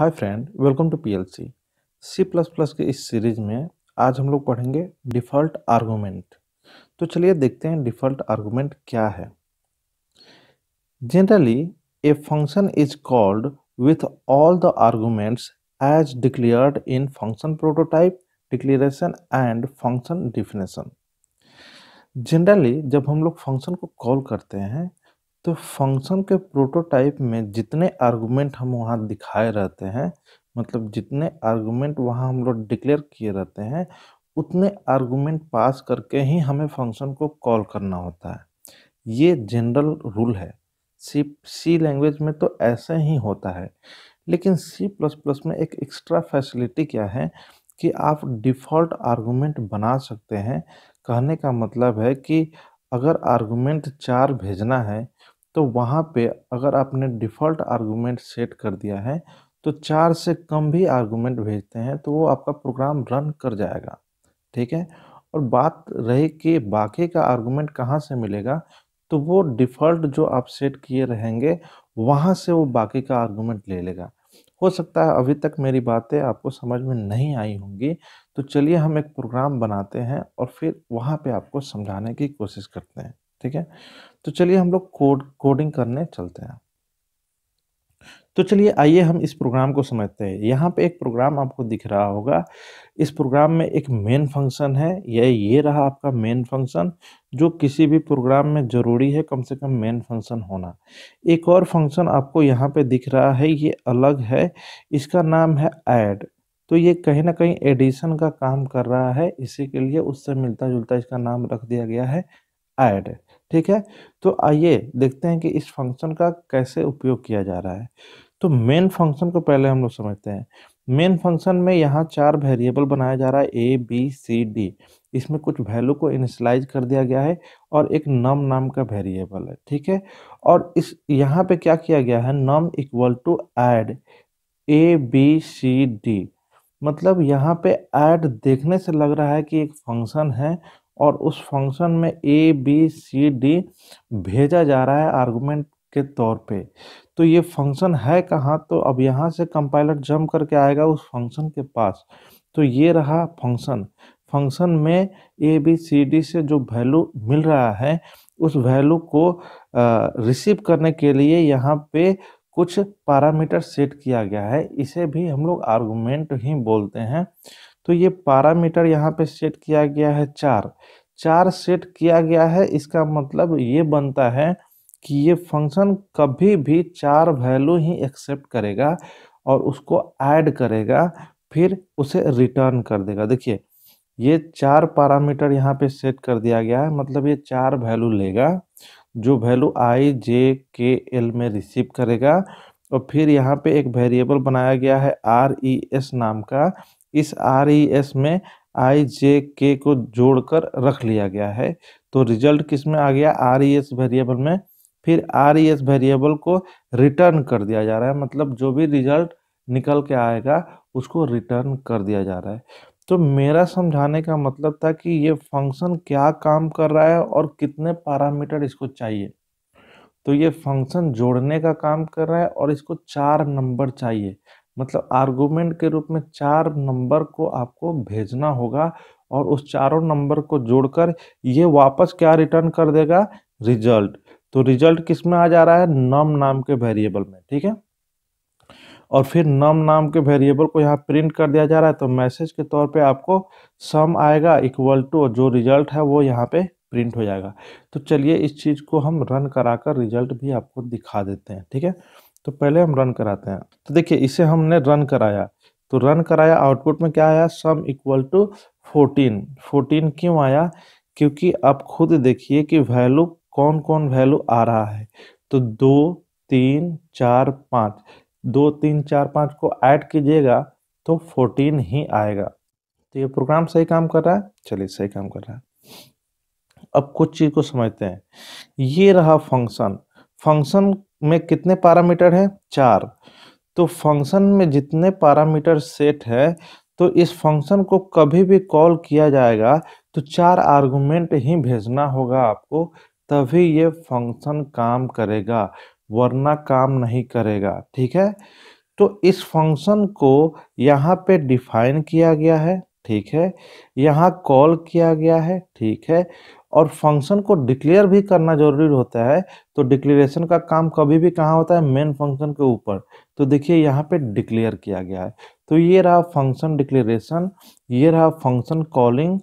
hi friend welcome to PLC C plus plus के इस series में आज हम लोग पढ़ेंगे डिफ़ॉल्ट आर्गुमेंट तो चलिए देखते हैं डिफ़ॉल्ट आर्गूमेंट क्या है generally a function is called with all the arguments as declared in function prototype declaration and function definition generally जब हम लोग फंक्शन को कॉल करते हैं तो फंक्शन के प्रोटोटाइप में जितने आर्गुमेंट हम वहाँ दिखाए रहते हैं मतलब जितने आर्गुमेंट वहाँ हम लोग डिक्लेयर किए रहते हैं उतने आर्गुमेंट पास करके ही हमें फंक्शन को कॉल करना होता है ये जनरल रूल है सी सी लैंग्वेज में तो ऐसे ही होता है लेकिन सी प्लस प्लस में एक एक्स्ट्रा फैसिलिटी क्या है कि आप डिफ़ॉल्ट आर्गूमेंट बना सकते हैं कहने का मतलब है कि अगर आर्गुमेंट चार भेजना है तो वहाँ पे अगर आपने डिफ़ॉल्ट आर्गूमेंट सेट कर दिया है तो चार से कम भी आर्गूमेंट भेजते हैं तो वो आपका प्रोग्राम रन कर जाएगा ठीक है और बात रही कि बाकी का आर्गूमेंट कहाँ से मिलेगा तो वो डिफ़ॉल्ट जो आप सेट किए रहेंगे वहाँ से वो बाकी का आर्गूमेंट ले लेगा हो सकता है अभी तक मेरी बातें आपको समझ में नहीं आई होंगी तो चलिए हम एक प्रोग्राम बनाते हैं और फिर वहाँ पे आपको समझाने की कोशिश करते हैं ठीक है तो चलिए हम लोग कोड कोडिंग करने चलते हैं तो चलिए आइए हम इस प्रोग्राम को समझते हैं यहाँ पे एक प्रोग्राम आपको दिख रहा होगा इस प्रोग्राम में एक मेन फंक्शन है यह ये रहा आपका मेन फंक्शन जो किसी भी प्रोग्राम में ज़रूरी है कम से कम मेन फंक्शन होना एक और फंक्शन आपको यहाँ पे दिख रहा है ये अलग है इसका नाम है ऐड तो ये कहीं ना कहीं एडिशन का काम कर रहा है इसी के लिए उससे मिलता जुलता इसका नाम रख दिया गया है ऐड ठीक है तो आइए देखते हैं कि इस फंक्शन का कैसे उपयोग किया जा रहा है तो मेन फंक्शन को पहले हम लोग समझते हैं मेन फंक्शन में यहाँ चार वेरिएबल बनाया जा रहा है ए बी सी डी इसमें कुछ वैल्यू को इनिशलाइज कर दिया गया है और एक नम नाम का वेरिएबल है ठीक है और इस यहाँ पे क्या किया गया है num equal to add A B C D मतलब यहाँ पे ऐड देखने से लग रहा है कि एक फंक्शन है और उस फंक्शन में ए बी सी डी भेजा जा रहा है आर्गूमेंट के तौर पे तो ये फंक्शन है कहाँ तो अब यहाँ से कंपाइलर जम करके आएगा उस फंक्शन के पास तो ये रहा फंक्शन फंक्शन में ए बी सी डी से जो वैल्यू मिल रहा है उस वैल्यू को रिसीव करने के लिए यहाँ पे कुछ पैरामीटर सेट किया गया है इसे भी हम लोग आर्गूमेंट ही बोलते हैं तो ये पैरामीटर यहाँ पे सेट किया गया है चार चार सेट किया गया है इसका मतलब ये बनता है कि ये फंक्शन कभी भी चार वैल्यू ही एक्सेप्ट करेगा और उसको ऐड करेगा फिर उसे रिटर्न कर देगा देखिए ये चार पैरामीटर यहाँ पे सेट कर दिया गया है मतलब ये चार वैल्यू लेगा जो वैल्यू आई जे के एल में रिसीव करेगा और फिर यहाँ पे एक वेरिएबल बनाया गया है आर ई एस नाम का इस आर ई एस में आई जे के को जोड़कर रख लिया गया है तो रिजल्ट किस में आ गया आर ई एस वेरिएबल में फिर आर ई एस वेरिएबल को रिटर्न कर दिया जा रहा है मतलब जो भी रिजल्ट निकल के आएगा उसको रिटर्न कर दिया जा रहा है तो मेरा समझाने का मतलब था कि ये फंक्शन क्या काम कर रहा है और कितने पैरामीटर इसको चाहिए तो ये फंक्शन जोड़ने का काम कर रहा है और इसको चार नंबर चाहिए मतलब आर्गूमेंट के रूप में चार नंबर को आपको भेजना होगा और उस चारों नंबर को जोड़कर ये वापस क्या रिटर्न कर देगा रिजल्ट तो रिजल्ट किस में आ जा रहा है नम नाम के वेरिएबल में ठीक है और फिर नम नाम के वेरिएबल को यहाँ प्रिंट कर दिया जा रहा है तो मैसेज के तौर पे आपको सम आएगा इक्वल टू जो रिजल्ट है वो यहाँ पे प्रिंट हो जाएगा तो चलिए इस चीज़ को हम रन कराकर रिजल्ट भी आपको दिखा देते हैं ठीक है तो पहले हम रन कराते हैं तो देखिए इसे हमने रन कराया तो रन कराया आउटपुट में क्या आया sum equal to fourteen fourteen क्यों आया क्योंकि आप खुद देखिए कि वैल्यू कौन कौन वैल्यू आ रहा है तो दो तीन चार पाँच दो तीन चार पाँच को ऐड कीजिएगा तो फोर्टीन ही आएगा तो ये प्रोग्राम सही काम कर रहा है चलिए सही काम कर रहा है अब कुछ चीज़ को समझते हैं ये रहा फंक्शन फंक्शन में कितने पैरामीटर हैं चार तो फंक्शन में जितने पैरामीटर सेट है तो इस फंक्शन को कभी भी कॉल किया जाएगा तो चार आर्गुमेंट ही भेजना होगा आपको तभी ये फंक्शन काम करेगा वरना काम नहीं करेगा ठीक है तो इस फंक्शन को यहाँ पे डिफाइन किया गया है ठीक है यहाँ कॉल किया गया है ठीक है और फंक्शन को डिक्लेयर भी करना जरूरी होता है तो डिक्लेरेशन का काम कभी भी कहाँ होता है मेन फंक्शन के ऊपर तो देखिए यहाँ पे डिक्लेयर किया गया है तो ये रहा फंक्शन डिक्लेरेशन ये रहा फंक्शन कॉलिंग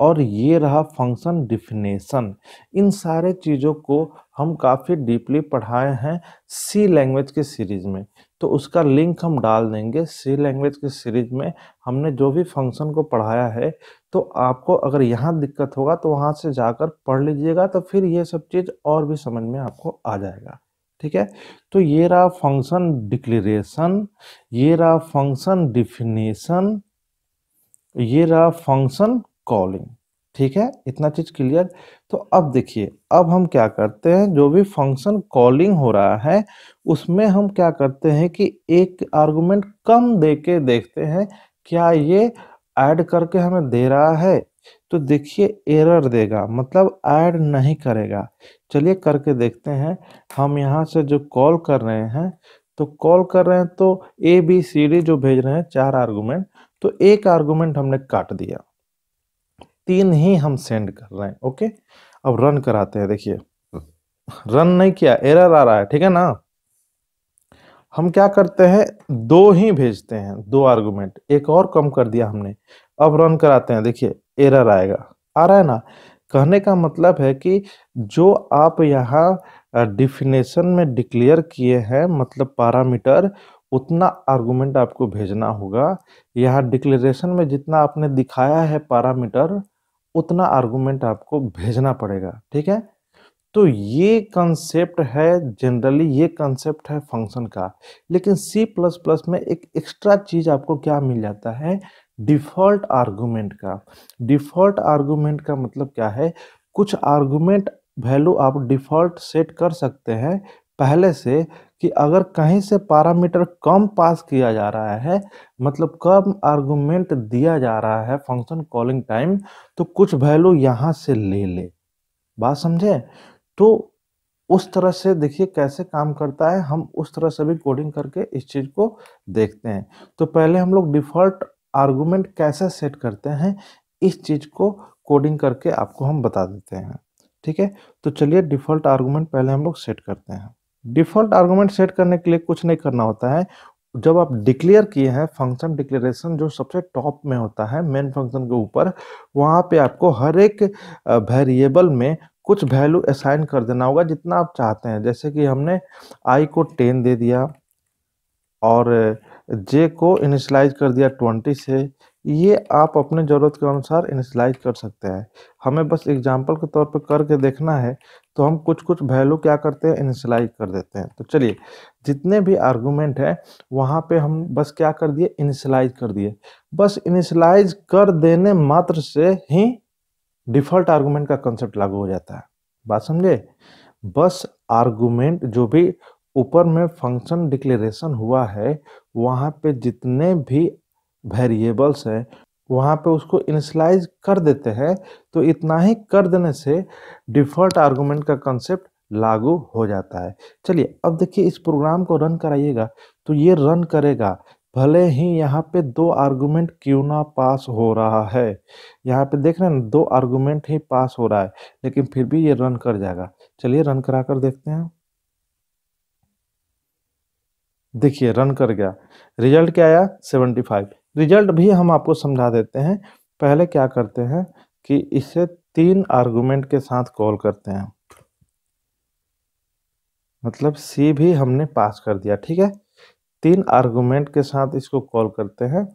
और ये रहा फंक्शन डिफिनेशन इन सारे चीज़ों को हम काफ़ी डीपली पढ़ाए हैं सी लैंग्वेज के सीरीज़ में तो उसका लिंक हम डाल देंगे सी लैंग्वेज के सीरीज में हमने जो भी फंक्शन को पढ़ाया है तो आपको अगर यहाँ दिक्कत होगा तो वहाँ से जाकर पढ़ लीजिएगा तो फिर ये सब चीज़ और भी समझ में आपको आ जाएगा ठीक है तो ये रहा फंक्शन डिक्लेरेशन ये रहा फंक्शन डिफिनेशन ये रहा फंक्शन कॉलिंग ठीक है इतना चीज क्लियर तो अब देखिए अब हम क्या करते हैं जो भी फंक्शन कॉलिंग हो रहा है उसमें हम क्या करते हैं कि एक आर्गुमेंट कम दे के देखते हैं क्या ये ऐड करके हमें दे रहा है तो देखिए एरर देगा मतलब ऐड नहीं करेगा चलिए करके देखते हैं हम यहाँ से जो कॉल कर रहे हैं तो कॉल कर रहे हैं तो ए बी सी डी जो भेज रहे हैं चार आर्गूमेंट तो एक आर्गूमेंट हमने काट दिया तीन ही हम सेंड कर रहे हैं ओके अब रन कराते हैं देखिए रन नहीं किया एरर आ रहा है ठीक है ना हम क्या करते हैं दो ही भेजते हैं दो आर्गूमेंट एक और कम कर दिया हमने अब रन कराते हैं देखिए एरर आएगा आ रहा है ना कहने का मतलब है कि जो आप यहाँ डिफिनेशन में डिक्लेयर किए हैं मतलब पैरामीटर उतना आर्गूमेंट आपको भेजना होगा यहाँ डिक्लेरेशन में जितना आपने दिखाया है पैरामीटर उतना आर्गूमेंट आपको भेजना पड़ेगा ठीक है तो ये कंसेप्ट है जनरली ये कंसेप्ट है फंक्शन का लेकिन सी प्लस प्लस में एक एक्स्ट्रा चीज़ आपको क्या मिल जाता है डिफ़ॉल्ट आर्गूमेंट का डिफ़ॉल्ट आर्गूमेंट का मतलब क्या है कुछ आर्गुमेंट वैल्यू आप डिफ़ॉल्ट सेट कर सकते हैं पहले से कि अगर कहीं से पैरामीटर कम पास किया जा रहा है मतलब कम आर्गूमेंट दिया जा रहा है फंक्शन कॉलिंग टाइम तो कुछ वैल्यू यहाँ से ले ले बात समझे तो उस तरह से देखिए कैसे काम करता है हम उस तरह से भी कोडिंग करके इस चीज़ को देखते हैं तो पहले हम लोग डिफ़ॉल्ट आर्गूमेंट कैसे सेट करते हैं इस चीज़ को कोडिंग करके आपको हम बता देते हैं ठीक है तो चलिए डिफ़ॉल्ट आर्गूमेंट पहले हम लोग सेट करते हैं डिफ़ॉल्ट आर्गुमेंट सेट करने के लिए कुछ नहीं करना होता है जब आप डिक्लेयर किए हैं फंक्शन डिक्लेरेशन जो सबसे टॉप में होता है मेन फंक्शन के ऊपर वहाँ पे आपको हर एक वेरिएबल में कुछ वैल्यू असाइन कर देना होगा जितना आप चाहते हैं जैसे कि हमने आई को टेन दे दिया और जे को इनिशलाइज कर दिया ट्वेंटी से ये आप अपने ज़रूरत के अनुसार इनिशलाइज कर सकते हैं हमें बस एग्जाम्पल के तौर पर करके देखना है तो हम कुछ कुछ वैल्यू क्या करते हैं इनिशलाइज कर देते हैं तो चलिए जितने भी आर्गूमेंट हैं वहाँ पे हम बस क्या कर दिए इनिशलाइज कर दिए बस इनिशलाइज कर देने मात्र से ही डिफ़ॉल्ट आर्गूमेंट का कंसेप्ट लागू हो जाता है बात समझे बस आर्गूमेंट जो भी ऊपर में फंक्शन डिक्लेरेशन हुआ है वहाँ पे जितने भी वेरिएबल्स हैं वहाँ पे उसको इनिशलाइज कर देते हैं तो इतना ही कर देने से डिफ़ॉल्ट आर्गूमेंट का कंसेप्ट लागू हो जाता है चलिए अब देखिए इस प्रोग्राम को रन कराइएगा तो ये रन करेगा भले ही यहाँ पे दो आर्गुमेंट क्यों ना पास हो रहा है यहाँ पे देख रहे हैं दो आर्गुमेंट ही पास हो रहा है लेकिन फिर भी ये रन कर जाएगा चलिए रन करा कर देखते हैं देखिए रन कर गया रिजल्ट क्या आया 75 रिजल्ट भी हम आपको समझा देते हैं पहले क्या करते हैं कि इसे तीन आर्गुमेंट के साथ कॉल करते हैं मतलब सी भी हमने पास कर दिया ठीक है तीन आर्गूमेंट के साथ इसको कॉल करते हैं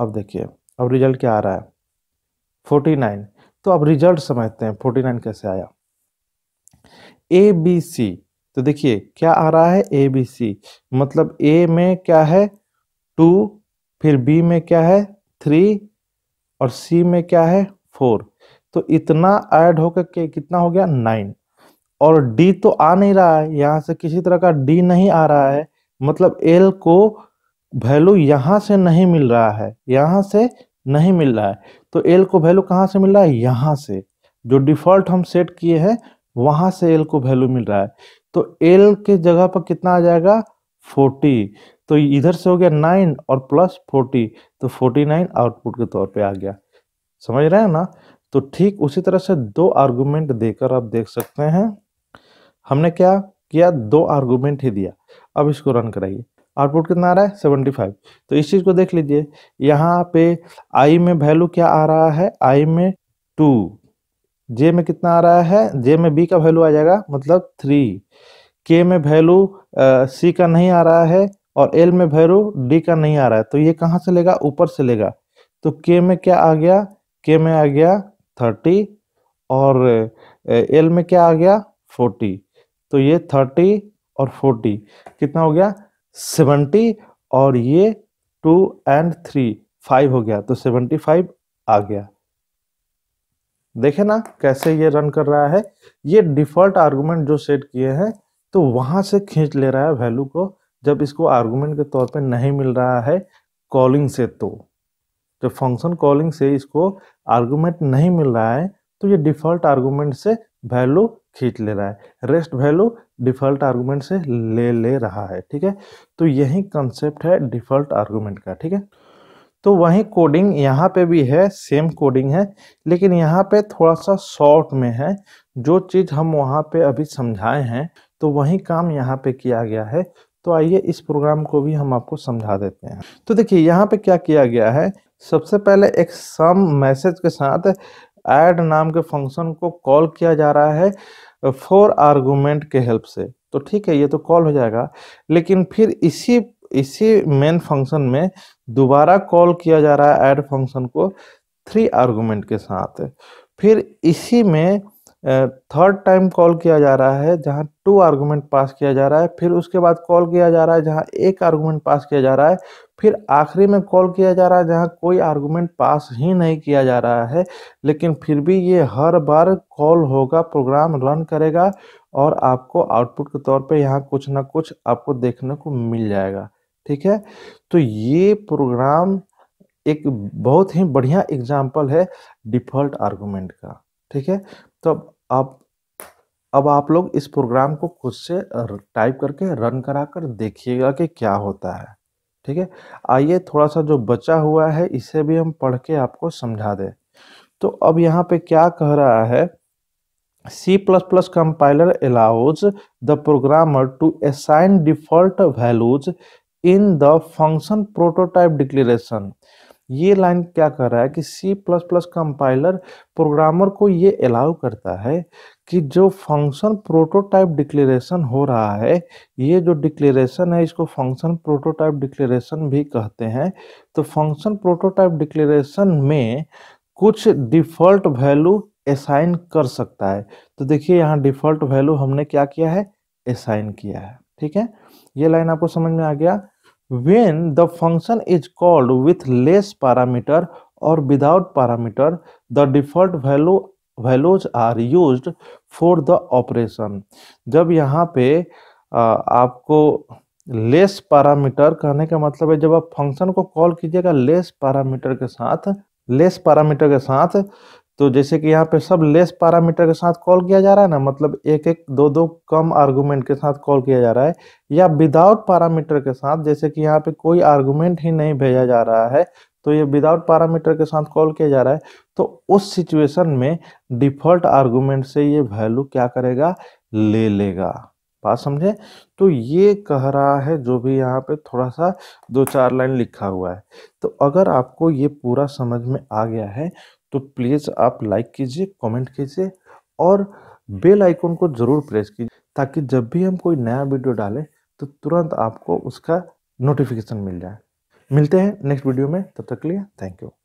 अब देखिए अब रिजल्ट क्या आ रहा है फोर्टी नाइन तो अब रिजल्ट समझते हैं फोर्टी नाइन कैसे आया ए बी सी तो देखिए क्या आ रहा है ए बी सी मतलब ए में क्या है टू फिर बी में क्या है थ्री और सी में क्या है फोर तो इतना ऐड होकर के कितना हो गया नाइन और डी तो आ नहीं रहा है यहाँ से किसी तरह का डी नहीं आ रहा है मतलब एल को वैल्यू यहाँ से नहीं मिल रहा है यहाँ से नहीं मिल रहा है तो एल को वैल्यू कहाँ से मिल रहा है यहाँ से जो डिफॉल्ट हम सेट किए हैं वहाँ से एल को वैल्यू मिल रहा है तो एल के जगह पर कितना आ जाएगा फोर्टी तो इधर से हो गया नाइन और प्लस फोर्टी तो फोर्टी नाइन आउटपुट के तौर पे आ गया समझ रहे हैं ना तो ठीक उसी तरह से दो आर्गुमेंट देकर आप देख सकते हैं हमने क्या किया दो आर्गुमेंट ही दिया अब इसको रन कराइए आउटपुट कितना आ रहा है सेवेंटी फाइव तो इस चीज़ को देख लीजिए यहाँ पे आई में वैल्यू क्या आ रहा है आई में टू जे में कितना आ रहा है जे में बी का वैल्यू आ जाएगा मतलब थ्री के में वैल्यू सी का नहीं आ रहा है और एल में वैल्यू डी का नहीं आ रहा है तो ये कहाँ से लेगा ऊपर से लेगा तो के में क्या आ गया के में आ गया थर्टी और एल में क्या आ गया फोर्टी तो ये थर्टी और फोर्टी कितना हो गया सेवेंटी और ये टू एंड थ्री फाइव हो गया तो सेवेंटी फाइव आ गया देखे ना कैसे ये रन कर रहा है ये डिफॉल्ट आर्गुमेंट जो सेट किए हैं तो वहां से खींच ले रहा है वैल्यू को जब इसको आर्गुमेंट के तौर पे नहीं मिल रहा है कॉलिंग से तो जब फंक्शन कॉलिंग से इसको आर्गुमेंट नहीं मिल रहा है तो ये डिफॉल्ट आर्गुमेंट से वैल्यू खींच ले रहा है रेस्ट वैल्यू डिफॉल्ट आर्गूमेंट से ले ले रहा है ठीक है तो यही कंसेप्ट है डिफॉल्ट आर्गूमेंट का ठीक है तो वही कोडिंग यहाँ पे भी है सेम कोडिंग है लेकिन यहाँ पे थोड़ा सा शॉर्ट में है जो चीज़ हम वहाँ पे अभी समझाए हैं तो वही काम यहाँ पे किया गया है तो आइए इस प्रोग्राम को भी हम आपको समझा देते हैं तो देखिए यहाँ पे क्या किया गया है सबसे पहले एक सम मैसेज के साथ ऐड नाम के फंक्शन को कॉल किया जा रहा है फोर आर्गूमेंट के हेल्प से तो ठीक है ये तो कॉल हो जाएगा लेकिन फिर इसी इसी मेन फंक्शन में दोबारा कॉल किया जा रहा है ऐड फंक्शन को थ्री आर्गूमेंट के साथ फिर इसी में थर्ड टाइम कॉल किया जा रहा है जहां टू आर्गूमेंट पास किया जा रहा है फिर उसके बाद कॉल किया जा रहा है जहां एक आर्गूमेंट पास किया जा रहा है फिर आखिरी में कॉल किया जा रहा है जहां कोई आर्गूमेंट पास ही नहीं किया जा रहा है लेकिन फिर भी ये हर बार कॉल होगा प्रोग्राम रन करेगा और आपको आउटपुट के तौर पर यहाँ कुछ ना कुछ आपको देखने को मिल जाएगा ठीक है तो ये प्रोग्राम एक बहुत ही बढ़िया एग्जाम्पल है डिफॉल्ट आर्गूमेंट का ठीक है तो अब आप अब आप लोग इस प्रोग्राम को खुद से टाइप करके रन करा कर देखिएगा कि क्या होता है ठीक है आइए थोड़ा सा जो बचा हुआ है इसे भी हम पढ़ के आपको समझा दें तो अब यहाँ पे क्या कह रहा है C++ compiler allows the programmer to assign default values in the function prototype declaration ये लाइन क्या कर रहा है कि C plus plus compiler programmer को ये अलाउ करता है कि जो फंक्शन प्रोटोटाइप डिक्लेरेशन हो रहा है ये जो डिक्लेरेशन है इसको फंक्शन प्रोटोटाइप डिक्लेरेशन भी कहते हैं तो फंक्शन प्रोटोटाइप डिक्लेरेशन में कुछ डिफ़ॉल्ट वैल्यू असाइन कर सकता है तो देखिए यहाँ डिफ़ॉल्ट वैल्यू हमने क्या किया है असाइन किया है ठीक है ये लाइन आपको समझ में आ गया when the function is called with less parameter or without parameter the default value values are used for the operation जब यहाँ पे आपको लेस पैरामीटर कहने का मतलब है जब आप फंक्शन को कॉल कीजिएगा लेस पैरामीटर के साथ लेस पैरामीटर के साथ तो जैसे कि यहाँ पे सब लेस पैरामीटर के साथ कॉल किया जा रहा है ना मतलब एक एक दो दो कम आर्गूमेंट के साथ कॉल किया जा रहा है या विदाउट पैरामीटर के साथ जैसे कि यहाँ पे कोई आर्गूमेंट ही नहीं भेजा जा रहा है तो ये विदाउट पैरामीटर के साथ कॉल किया जा रहा है तो उस सिचुएशन में डिफॉल्ट आर्गूमेंट से ये वैल्यू क्या करेगा ले लेगा बात समझे तो ये कह रहा है जो भी यहाँ पे थोड़ा सा दो चार लाइन लिखा हुआ है तो अगर आपको ये पूरा समझ में आ गया है तो प्लीज़ आप लाइक कीजिए कमेंट कीजिए और बेल आइकन को ज़रूर प्रेस कीजिए ताकि जब भी हम कोई नया वीडियो डालें तो तुरंत आपको उसका नोटिफिकेशन मिल जाए मिलते हैं नेक्स्ट वीडियो में तब तक के लिए थैंक यू